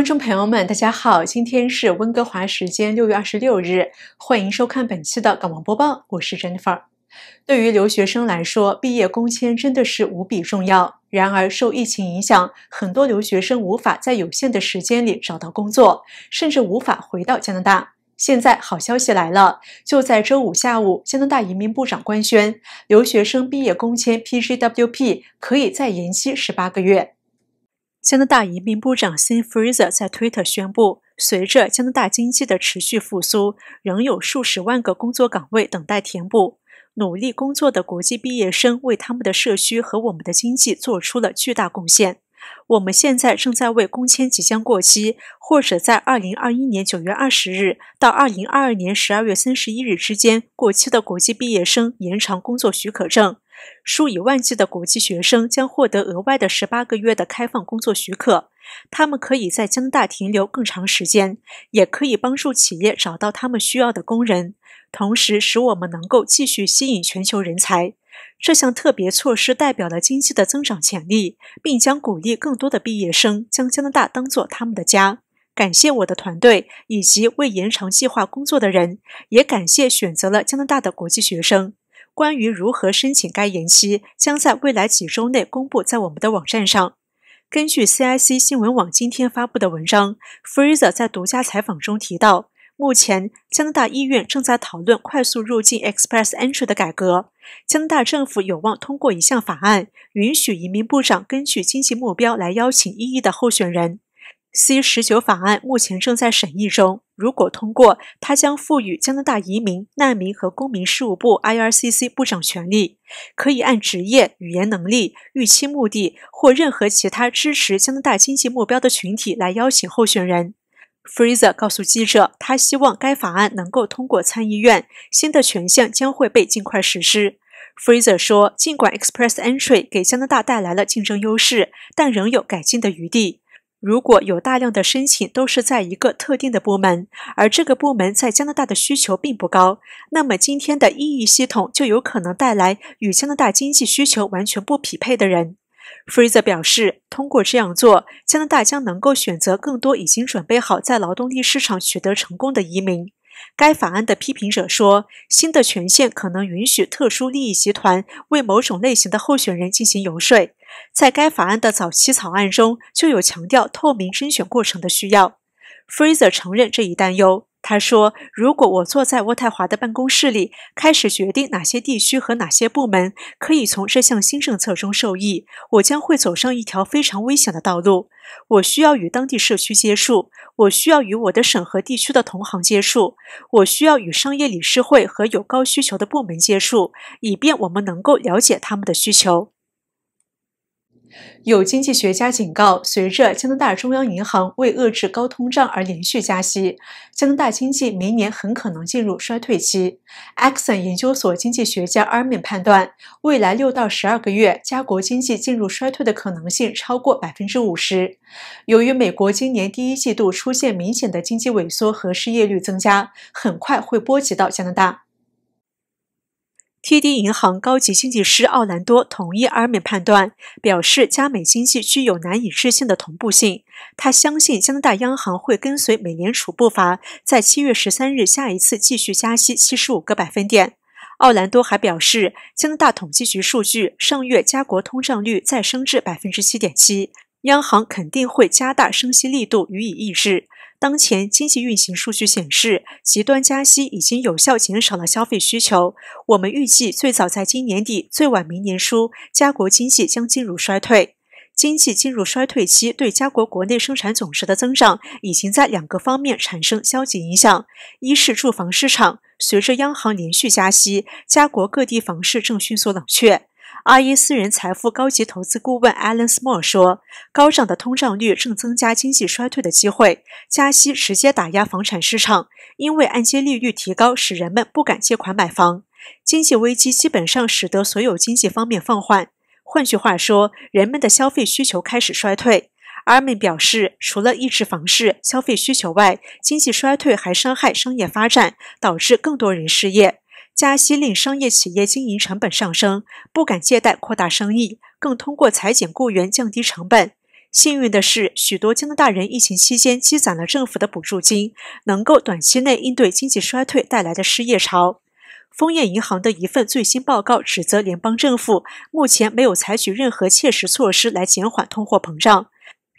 观众朋友们，大家好，今天是温哥华时间六月二十六日，欢迎收看本期的港网播报，我是 Jennifer。对于留学生来说，毕业工签真的是无比重要。然而，受疫情影响，很多留学生无法在有限的时间里找到工作，甚至无法回到加拿大。现在好消息来了，就在周五下午，加拿大移民部长官宣，留学生毕业工签 p g w p 可以再延期十八个月。加拿大移民部长 Sean Fraser 在推特宣布，随着加拿大经济的持续复苏，仍有数十万个工作岗位等待填补。努力工作的国际毕业生为他们的社区和我们的经济做出了巨大贡献。我们现在正在为工签即将过期，或者在2021年9月20日到2022年12月31日之间过期的国际毕业生延长工作许可证。数以万计的国际学生将获得额外的十八个月的开放工作许可，他们可以在加拿大停留更长时间，也可以帮助企业找到他们需要的工人，同时使我们能够继续吸引全球人才。这项特别措施代表了经济的增长潜力，并将鼓励更多的毕业生将加拿大当作他们的家。感谢我的团队以及为延长计划工作的人，也感谢选择了加拿大的国际学生。关于如何申请该延期，将在未来几周内公布在我们的网站上。根据 CIC 新闻网今天发布的文章 f r e z r 在独家采访中提到，目前加拿大医院正在讨论快速入境 Express Entry 的改革。加拿大政府有望通过一项法案，允许移民部长根据经济目标来邀请 EE 的候选人。C 十九法案目前正在审议中。如果通过，它将赋予加拿大移民、难民和公民事务部 （IRCC） 部长权力，可以按职业、语言能力、预期目的或任何其他支持加拿大经济目标的群体来邀请候选人。f r e z 告诉记者，他希望该法案能够通过参议院。新的权限将会被尽快实施。f r e z 说，尽管 Express Entry 给加拿大带来了竞争优势，但仍有改进的余地。如果有大量的申请都是在一个特定的部门，而这个部门在加拿大的需求并不高，那么今天的意义系统就有可能带来与加拿大经济需求完全不匹配的人。Fraser 表示，通过这样做，加拿大将能够选择更多已经准备好在劳动力市场取得成功的移民。该法案的批评者说，新的权限可能允许特殊利益集团为某种类型的候选人进行游说。在该法案的早期草案中，就有强调透明甄选过程的需要。Fraser 承认这一担忧，他说：“如果我坐在渥太华的办公室里，开始决定哪些地区和哪些部门可以从这项新政策中受益，我将会走上一条非常危险的道路。”我需要与当地社区接触，我需要与我的省和地区的同行接触，我需要与商业理事会和有高需求的部门接触，以便我们能够了解他们的需求。有经济学家警告，随着加拿大中央银行为遏制高通胀而连续加息，加拿大经济明年很可能进入衰退期。Axon 研究所经济学家 Armin 判断，未来六到十二个月，加国经济进入衰退的可能性超过百分之五十。由于美国今年第一季度出现明显的经济萎缩和失业率增加，很快会波及到加拿大。TD 银行高级经济师奥兰多同意 r m 米判断，表示加美经济具有难以置信的同步性。他相信加拿大央行会跟随美联储步伐，在七月十三日下一次继续加息七十五个百分点。奥兰多还表示，加拿大统计局数据上月加国通胀率再升至百分之七点七。央行肯定会加大升息力度予以抑制。当前经济运行数据显示，极端加息已经有效减少了消费需求。我们预计，最早在今年底，最晚明年初，家国经济将进入衰退。经济进入衰退期，对家国国内生产总值的增长已经在两个方面产生消极影响：一是住房市场，随着央行连续加息，家国各地房市正迅速冷却。阿伊私人财富高级投资顾问 Alan Smol 说：“高涨的通胀率正增加经济衰退的机会。加息直接打压房产市场，因为按揭利率提高使人们不敢借款买房。经济危机基本上使得所有经济方面放缓。换句话说，人们的消费需求开始衰退。” Armin 表示，除了抑制房市消费需求外，经济衰退还伤害商业发展，导致更多人失业。加息令商业企业经营成本上升，不敢借贷扩大生意，更通过裁减雇员降低成本。幸运的是，许多加拿大人疫情期间积攒了政府的补助金，能够短期内应对经济衰退带来的失业潮。枫叶银行的一份最新报告指责联邦政府目前没有采取任何切实措施来减缓通货膨胀。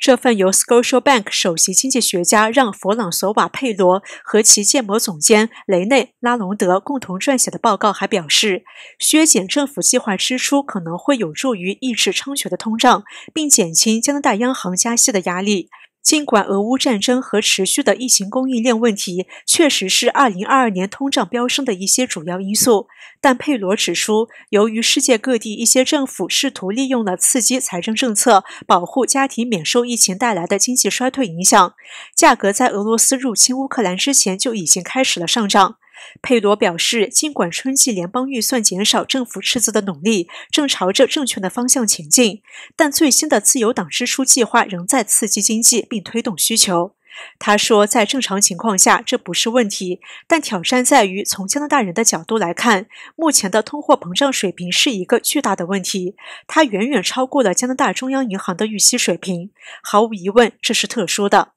这份由 Scotia Bank 首席经济学家让·弗朗索瓦·佩罗和其建模总监雷内·拉隆德共同撰写的报告还表示，削减政府计划支出可能会有助于抑制猖獗的通胀，并减轻加拿大央行加息的压力。尽管俄乌战争和持续的疫情、供应链问题确实是二零二二年通胀飙升的一些主要因素，但佩罗指出，由于世界各地一些政府试图利用了刺激财政政策，保护家庭免受疫情带来的经济衰退影响，价格在俄罗斯入侵乌克兰之前就已经开始了上涨。佩罗表示，尽管春季联邦预算减少政府赤字的努力正朝着正确的方向前进，但最新的自由党支出计划仍在刺激经济并推动需求。他说，在正常情况下，这不是问题，但挑战在于从加拿大人的角度来看，目前的通货膨胀水平是一个巨大的问题，它远远超过了加拿大中央银行的预期水平。毫无疑问，这是特殊的。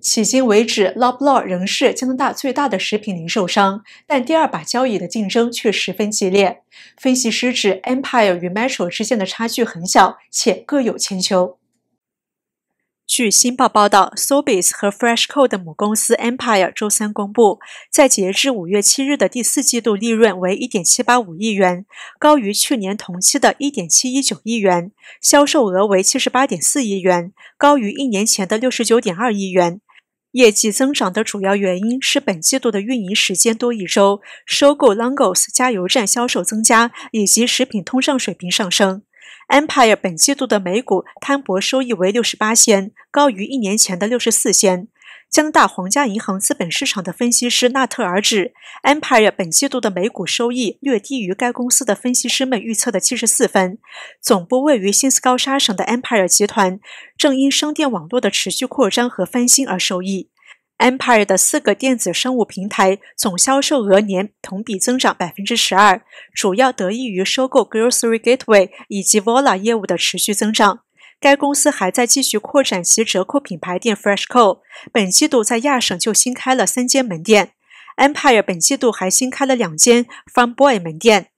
迄今为止 l o b l a w 仍是加拿大最大的食品零售商，但第二把交椅的竞争却十分激烈。分析师指，Empire 与 Metro 之间的差距很小，且各有千秋。据《新报》报道，Sobeys 和 FreshCo d e 母公司 Empire 周三公布，在截至五月七日的第四季度利润为1.785亿元，高于去年同期的1.719亿元；销售额为78.4亿元，高于一年前的69.2亿元。业绩增长的主要原因是本季度的运营时间多一周，收购 Longos 加油站销售增加，以及食品通胀水平上升。Empire 本季度的每股摊薄收益为六十八仙，高于一年前的六十四仙。加拿大皇家银行资本市场的分析师纳特尔指，Empire 本季度的每股收益略低于该公司的分析师们预测的七十四分。总部位于新斯高沙省的 Empire 集团，正因商店网络的持续扩张和翻新而受益。Empire 的四个电子商务平台总销售额年同比增长百分之十二，主要得益于收购 Grocery Gateway 以及 Vola 业务的持续增长。该公司还在继续扩展其折扣品牌店 FreshCo，本季度在亚省就新开了三间门店。Empire 本季度还新开了两间 f r m Boy 门店，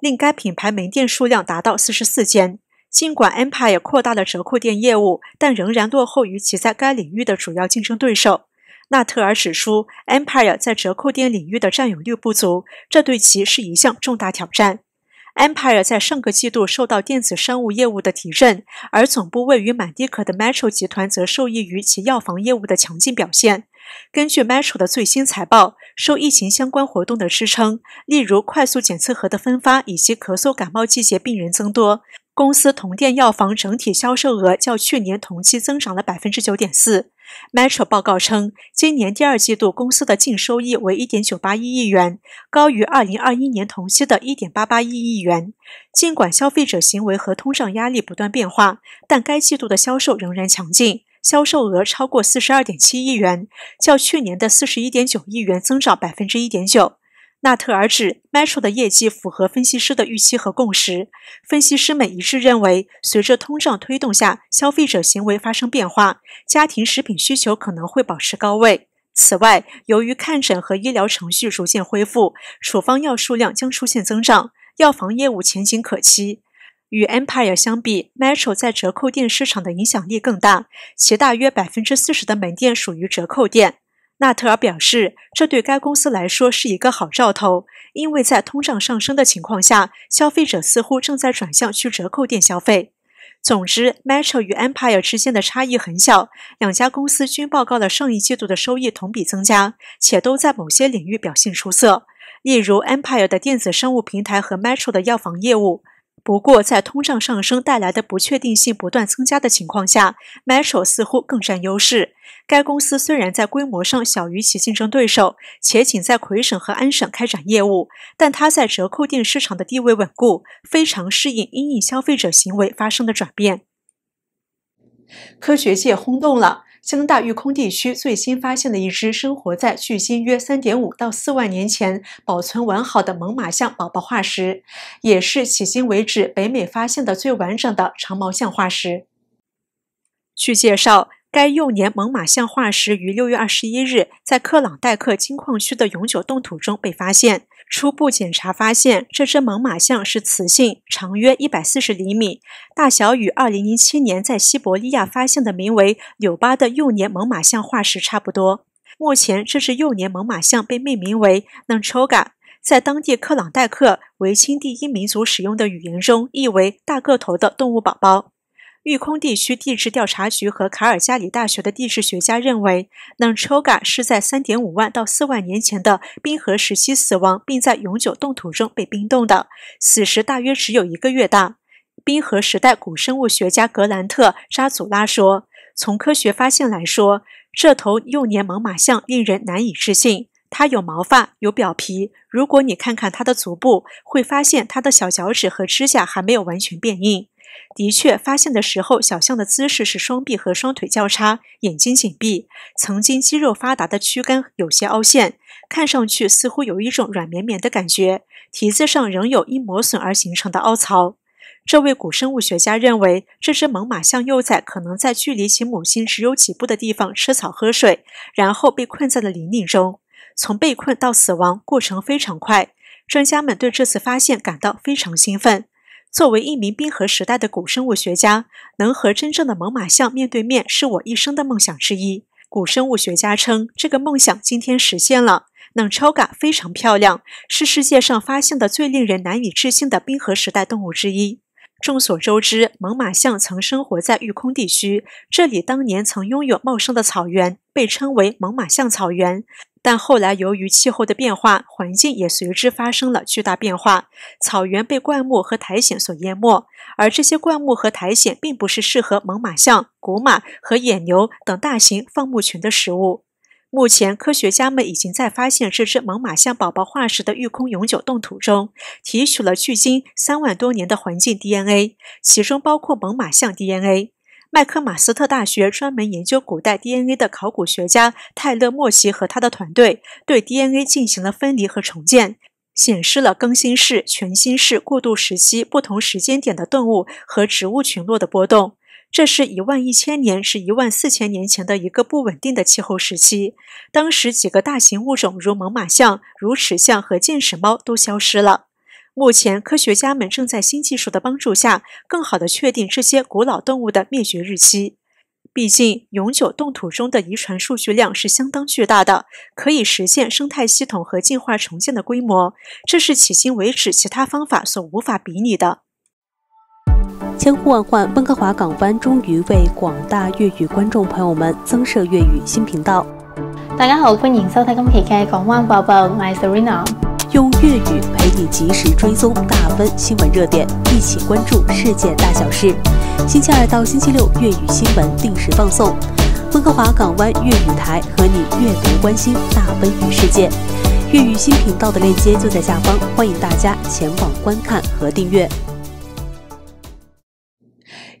令该品牌门店数量达到四十四间。尽管 Empire 扩大了折扣店业务，但仍然落后于其在该领域的主要竞争对手。纳特尔指出，Empire 在折扣店领域的占有率不足，这对其是一项重大挑战。Empire 在上个季度受到电子商务业务的提振，而总部位于满地可的 Metro 集团则受益于其药房业务的强劲表现。根据 Metro 的最新财报，受疫情相关活动的支撑，例如快速检测盒的分发以及咳嗽感冒季节病人增多，公司同店药房整体销售额较去年同期增长了百分之九点四。Metro 报告称，今年第二季度公司的净收益为1 9 8一亿元，高于2021年同期的1 8 8一亿元。尽管消费者行为和通胀压力不断变化，但该季度的销售仍然强劲，销售额超过42.7亿元，较去年的41.9亿元增长1.9%。纳特尔指 Metro 的业绩符合分析师的预期和共识。分析师们一致认为，随着通胀推动下消费者行为发生变化，家庭食品需求可能会保持高位。此外，由于看诊和医疗程序逐渐恢复，处方药数量将出现增长，药房业务前景可期。与 Empire 相比，Metro 在折扣店市场的影响力更大，其大约百分之四十的门店属于折扣店。纳特尔表示，这对该公司来说是一个好兆头，因为在通胀上升的情况下，消费者似乎正在转向去折扣店消费。总之，Metro 与 Empire 之间的差异很小，两家公司均报告了上一季度的收益同比增加，且都在某些领域表现出色，例如 Empire 的电子商务平台和 Metro 的药房业务。不过，在通胀上升带来的不确定性不断增加的情况下，买手似乎更占优势。该公司虽然在规模上小于其竞争对手，且仅在魁省和安省开展业务，但它在折扣店市场的地位稳固，非常适应因应消费者行为发生的转变。科学界轰动了。加拿大育空地区最新发现的一只生活在距今约3.5到4万年前、保存完好的猛犸象宝宝化石，也是迄今为止北美发现的最完整的长毛象化石。据介绍，该幼年猛犸象化石于6月21日在克朗代克金矿区的永久冻土中被发现。初步检查发现，这只猛犸象是雌性，长约一百四十厘米，大小与二零零七年在西伯利亚发现的名为纽巴的幼年猛犸象化石差不多。目前，这只幼年猛犸象被命名为 n a n t r o g a 在当地克朗代克维金第一民族使用的语言中，意为“大个头的动物宝宝”。育空地区地质调查局和卡尔加里大学的地质学家认为 n t 嘎是在3.5万到4万年前的冰河时期死亡，并在永久冻土中被冰冻的。死时大约只有一个月大。冰河时代古生物学家格兰特·扎祖拉说：“从科学发现来说，这头幼年猛犸象令人难以置信。它有毛发，有表皮。如果你看看它的足部，会发现它的小脚趾和指甲还没有完全变硬。”的确，发现的时候，小象的姿势是双臂和双腿交叉，眼睛紧闭。曾经肌肉发达的躯干有些凹陷，看上去似乎有一种软绵绵的感觉。蹄子上仍有因磨损而形成的凹槽。这位古生物学家认为，这只猛犸象幼崽可能在距离其母亲只有几步的地方吃草喝水，然后被困在了泥泞中。从被困到死亡过程非常快。专家们对这次发现感到非常兴奋。作为一名冰河时代的古生物学家，能和真正的猛犸象面对面是我一生的梦想之一。古生物学家称，这个梦想今天实现了。冷超嘎非常漂亮，是世界上发现的最令人难以置信的冰河时代动物之一。众所周知，猛犸象曾生活在育空地区，这里当年曾拥有茂盛的草原，被称为猛犸象草原。但后来，由于气候的变化，环境也随之发生了巨大变化。草原被灌木和苔藓所淹没，而这些灌木和苔藓并不是适合猛犸象、古马和野牛等大型放牧群的食物。目前，科学家们已经在发现这只猛犸象宝宝化石的育空永久冻土中提取了距今三万多年的环境 DNA，其中包括猛犸象 DNA。麦克马斯特大学专门研究古代 DNA 的考古学家泰勒·莫奇和他的团队对 DNA 进行了分离和重建，显示了更新世、全新世过渡时期不同时间点的动物和植物群落的波动。这是一万一千年，至一万四千年前的一个不稳定的气候时期。当时，几个大型物种，如猛犸象、如齿象和剑齿猫，都消失了。目前，科学家们正在新技术的帮助下，更好地确定这些古老动物的灭绝日期。毕竟，永久冻土中的遗传数据量是相当巨大的，可以实现生态系统和进化重建的规模，这是迄今为止其他方法所无法比拟的。千呼万唤，温哥华港湾终于为广大粤语观众朋友们增设粤语新频道。大家好，欢迎收 u 今期 n 港湾 n sāo s e r e n a 用粤语陪你及时追踪大温新闻热点，一起关注世界大小事。星期二到星期六，粤语新闻定时放送。温哥华港湾粤语台和你阅读关心大温与世界。粤语新频道的链接就在下方，欢迎大家前往观看和订阅。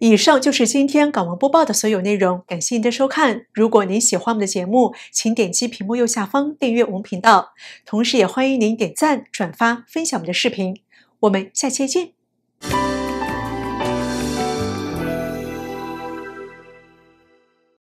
以上就是今天港闻播报的所有内容，感谢您的收看。如果您喜欢我们的节目，请点击屏幕右下方订阅我们频道，同时也欢迎您点赞、转发、分享我们的视频。我们下期见。